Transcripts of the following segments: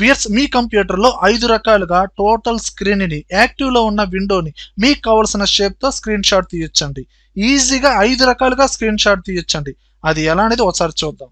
BS మీ కంప్యూటర్లో ఐదు రకాలుగా టోటల్ స్క్రీన్ని యాక్టివ్లో ఉన్న విండోని మీకు కావలసిన షేప్తో స్క్రీన్ షాట్ తీయొచ్చండి ఈజీగా ఐదు రకాలుగా స్క్రీన్ షాట్ తీయొచ్చండి అది ఎలా అనేది ఒకసారి చూద్దాం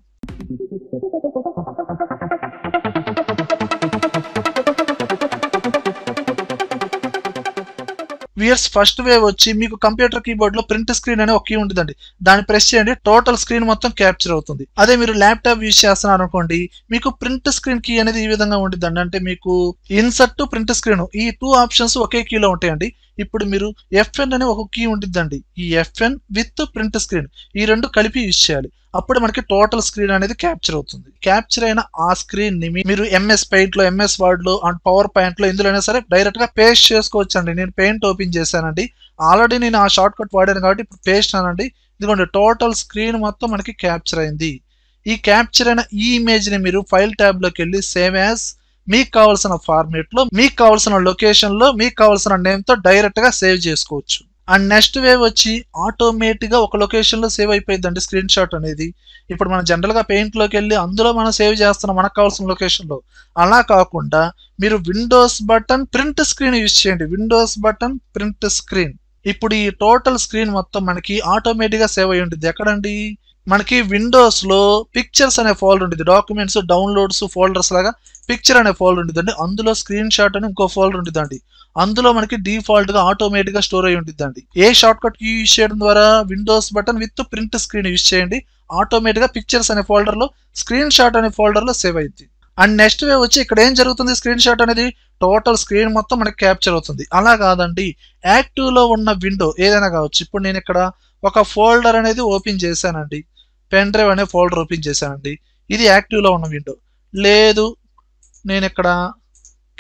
వియర్స్ ఫస్ట్ వేవ్ వచ్చి మీకు కంప్యూటర్ కీబోర్డ్ లో ప్రింట్ స్క్రీన్ అనే ఒక ఉంటుందండి దాన్ని ప్రెస్ చేయండి టోటల్ స్క్రీన్ మొత్తం క్యాప్చర్ అవుతుంది అదే మీరు ల్యాప్టాప్ యూజ్ చేస్తున్నారు అనుకోండి మీకు ప్రింట్ స్క్రీన్ కీ అనేది ఈ విధంగా ఉంటుందండి అంటే మీకు ఇన్సర్ట్ ప్రింట్ స్క్రీన్ ఈ టూ ఆప్షన్స్ ఒకే కీలో ఉంటాయండి ఇప్పుడు మీరు ఎఫ్ఎన్ అనే ఒక కీ ఉంటుందండి ఈ ఎఫ్ఎన్ విత్ ప్రింట్ స్క్రీన్ ఈ రెండు కలిపి యూజ్ చేయాలి అప్పుడు మనకి టోటల్ స్క్రీన్ అనేది క్యాప్చర్ అవుతుంది క్యాప్చర్ అయిన ఆ స్క్రీన్ ని మీరు ఎంఎస్ పెయింట్ లో ఎంఎస్ వర్డ్ లో అండ్ పవర్ పాయింట్ లో ఇందులో అయినా సరే డైరెక్ట్ గా పేస్ట్ చేసుకోవచ్చు అండి నేను పెయింట్ ఓపెన్ చేశానండి ఆల్రెడీ నేను ఆ షార్ట్ కట్ వాడాను కాబట్టి ఇప్పుడు పేస్ట్ అనండి ఇదిగోండి టోటల్ స్క్రీన్ మొత్తం మనకి క్యాప్చర్ అయింది ఈ క్యాప్చర్ అయిన ఈ ఇమేజ్ ని మీరు ఫైల్ ట్యాబ్ లోకి వెళ్ళి సేవ్ యాజ్ మీకు కావాల్సిన ఫార్మేట్ లో మీకు కావాల్సిన లొకేషన్ లో మీకు కావాల్సిన నేమ్ తో డైరెక్ట్ గా సేవ్ చేసుకోవచ్చు అండ్ నెక్స్ట్ వేవ్ వచ్చి ఆటోమేటిక్ గా ఒక లొకేషన్ లో సేవ్ అయిపోయింది అండి స్క్రీన్ షాట్ అనేది ఇప్పుడు మనం జనరల్ గా పెయింట్ లోకి వెళ్ళి అందులో మనం సేవ్ చేస్తున్నాం మనకు కావాల్సిన లొకేషన్ లో అలా కాకుండా మీరు Windows button print screen use చేయండి విండోస్ బటన్ ప్రింట్ స్క్రీన్ ఇప్పుడు ఈ టోటల్ స్క్రీన్ మొత్తం మనకి ఆటోమేటిక్గా సేవ్ అయి ఉంటుంది ఎక్కడండి మనకి విండోస్లో పిక్చర్స్ అనే ఫోల్డర్ ఉంటుంది డాక్యుమెంట్స్ డౌన్లోడ్స్ ఫోల్డర్స్ లాగా పిక్చర్ అనే ఫోల్డర్ ఉంటుందండి అందులో స్క్రీన్ షాట్ అని ఇంకో ఫోల్డర్ ఉంటుందండి అందులో మనకి డిఫాల్ట్ గా ఆటోమేటిక్ గా స్టోర్ అయి ఉంటుందండి ఏ షార్ట్ కట్ కీ యూజ్ చేయడం ద్వారా Windows button with print screen use చేయండి ఆటోమేటిక్ గా పిక్చర్స్ అనే ఫోల్డర్ లో స్క్రీన్ షాట్ అనే ఫోల్డర్ లో సేవ్ అయింది అండ్ నెక్స్ట్ వే వచ్చి ఇక్కడ ఏం జరుగుతుంది స్క్రీన్ షాట్ అనేది టోటల్ స్క్రీన్ మొత్తం మనకి క్యాప్చర్ అవుతుంది అలా కాదండి యాక్టివ్లో ఉన్న విండో ఏదైనా కావచ్చు ఇప్పుడు నేను ఇక్కడ ఒక ఫోల్డర్ అనేది ఓపెన్ చేశానండి పెన్ డ్రైవ్ అనే ఫోల్డర్ ఓపెన్ చేశానండి ఇది యాక్టివ్లో ఉన్న విండో లేదు నేను ఇక్కడ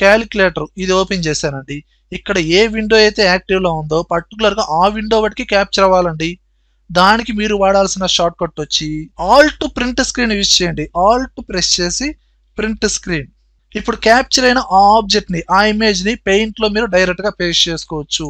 క్యాలిక్యులేటర్ ఇది ఓపెన్ చేశానండి ఇక్కడ ఏ విండో అయితే యాక్టివ్లో ఉందో పర్టికులర్గా ఆ విండో వాటికి క్యాప్చర్ అవ్వాలండి దానికి మీరు వాడాల్సిన షార్ట్ కట్ వచ్చి alt print screen use చేయండి ఆల్ టు ప్రెస్ చేసి ప్రింట్ స్క్రీన్ ఇప్పుడు క్యాప్చర్ అయిన ఆ ఆబ్జెక్ట్ని ఆ ఇమేజ్ని పెయింట్లో మీరు డైరెక్ట్గా పేస్ట్ చేసుకోవచ్చు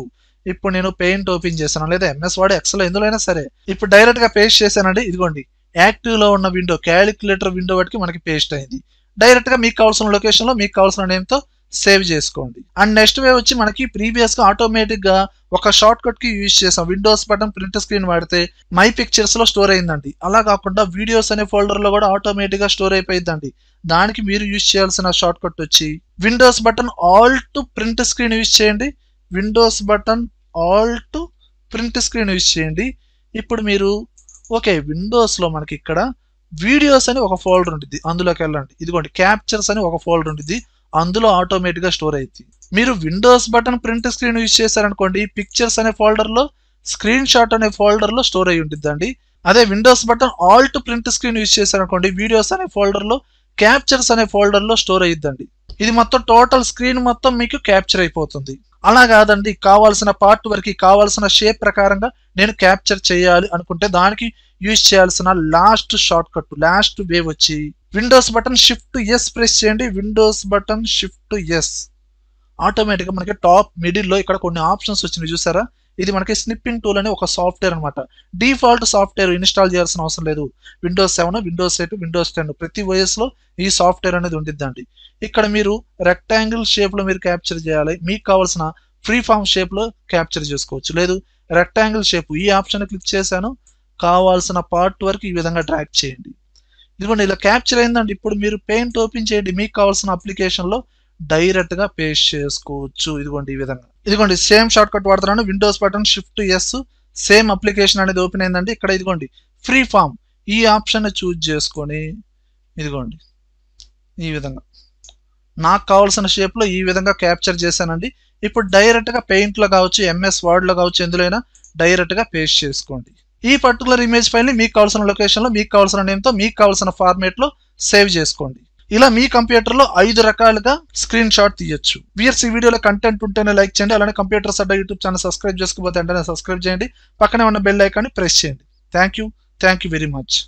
ఇప్పుడు నేను పెయింట్ ఓపెన్ చేశాను లేదా ఎంఎస్ వాడు ఎక్స్లో ఎందులో సరే ఇప్పుడు డైరెక్ట్గా పేస్ట్ చేశానండి ఇదిగోండి యాక్టివ్ లో ఉన్న విండో క్యాలిక్యులేటర్ విండో వాటికి మనకి పేస్ట్ అయింది డైరెక్ట్గా మీకు కావాల్సిన లొకేషన్లో మీకు కావాల్సిన తో సేవ్ చేసుకోండి అండ్ నెక్స్ట్ వే వచ్చి మనకి ప్రీవియస్ గా ఆటోమేటిక్ గా ఒక షార్ట్ కట్ కి యూజ్ చేసాం విండోస్ బటన్ ప్రింట్ స్క్రీన్ వాడితే మై పిక్చర్స్ లో స్టోర్ అయిందండి అలా కాకుండా వీడియోస్ అనే ఫోల్డర్ లో కూడా ఆటోమేటిక్ గా స్టోర్ అయిపోయిందండి దానికి మీరు యూజ్ చేయాల్సిన షార్ట్ కట్ వచ్చి Windows button alt print screen use చేయండి Windows button alt print screen use చేయండి ఇప్పుడు మీరు ఓకే విండోస్లో మనకి ఇక్కడ వీడియోస్ అని ఒక ఫోల్డర్ ఉంటుంది అందులోకి వెళ్ళండి ఇదిగోండి క్యాప్చర్స్ అని ఒక ఫోల్డర్ ఉంటుంది అందులో ఆటోమేటిక్గా స్టోర్ అవుతుంది మీరు Windows button print screen use చేశారనుకోండి పిక్చర్స్ అనే ఫోల్డర్లో స్క్రీన్ షాట్ అనే ఫోల్డర్లో స్టోర్ అయి ఉంటుందండి అదే Windows button alt print screen use చేశారనుకోండి వీడియోస్ అనే ఫోల్డర్లో క్యాప్చర్స్ అనే ఫోల్డర్లో స్టోర్ అయ్యిద్దండి ఇది మొత్తం టోటల్ స్క్రీన్ మొత్తం మీకు క్యాప్చర్ అయిపోతుంది అలా కాదండి కావాల్సిన పార్ట్ వరకు కావాల్సిన షేప్ ప్రకారంగా నేను క్యాప్చర్ చేయాలి అనుకుంటే దానికి యూజ్ చేయాల్సిన last shortcut last way వచ్చి Windows button shift S press చేయండి విండోస్ బటన్ షిఫ్ట్ ఎస్ ఆటోమేటిక్గా మనకి టాప్ మిడిల్లో ఇక్కడ కొన్ని ఆప్షన్స్ వచ్చినాయి చూసారా ఇది మనకి స్నిప్పింగ్ టూల్ అనే ఒక సాఫ్ట్వేర్ అనమాట డిఫాల్ట్ సాఫ్ట్వేర్ ఇన్స్టాల్ చేయాల్సిన అవసరం లేదు Windows seven Windows eight Windows ten ప్రతి వయసులో ఈ సాఫ్ట్వేర్ అనేది ఉండిద్దండి ఇక్కడ మీరు రెక్టాంగిల్ షేప్లో మీరు క్యాప్చర్ చేయాలి మీకు కావాల్సిన ఫ్రీ ఫామ్ షేప్లో క్యాప్చర్ చేసుకోవచ్చు లేదు రెక్టాంగిల్ షేప్ ఈ ఆప్షన్ క్లిక్ చేశాను కావాల్సిన పార్ట్ వరకు ఈ విధంగా ట్రాక్ చేయండి ఇదిగోండి ఇలా క్యాప్చర్ అయిందండి ఇప్పుడు మీరు పెయింట్ ఓపెన్ చేయండి మీకు కావాల్సిన అప్లికేషన్లో డైరెక్ట్గా పేస్ట్ చేసుకోవచ్చు ఇదిగోండి ఈ విధంగా ఇదిగోండి సేమ్ షార్ట్ కట్ వాడుతున్నాను Windows button shift S same application అనేది ఓపెన్ అయిందండి ఇక్కడ ఇదిగోండి ఫ్రీ ఫామ్ ఈ ఆప్షన్ చూజ్ చేసుకొని ఇదిగోండి ఈ విధంగా నాకు కావాల్సిన షేప్లో ఈ విధంగా క్యాప్చర్ చేశానండి ఇప్పుడు డైరెక్ట్గా పెయింట్లో కావచ్చు ఎంఎస్ వర్డ్లో కావచ్చు ఎందులో అయినా డైరెక్ట్గా పేస్ట్ చేసుకోండి ఈ పర్టికులర్ ఇమేజ్ ఫైల్ని మీకు కావాల్సిన లొకేషన్లో మీకు కావాల్సిన నేమ్తో మీకు కావాల్సిన ఫార్మేట్లో సేవ్ చేసుకోండి ఇలా మీ కంప్యూటర్లో ఐదు రకాలుగా స్క్రీన్ షాట్ తీయచ్చు వీఆర్స్ ఈ వీడియోలో కంటెంట్ ఉంటేనే లైక్ చేయండి అలానే computer Adda YouTube channel subscribe చేసుకోబోతే వెంటనే సబ్స్క్రైబ్ చేయండి పక్కనే ఉన్న బెల్ ఐకాన్ని ప్రెస్ చేయండి thank you thank you very much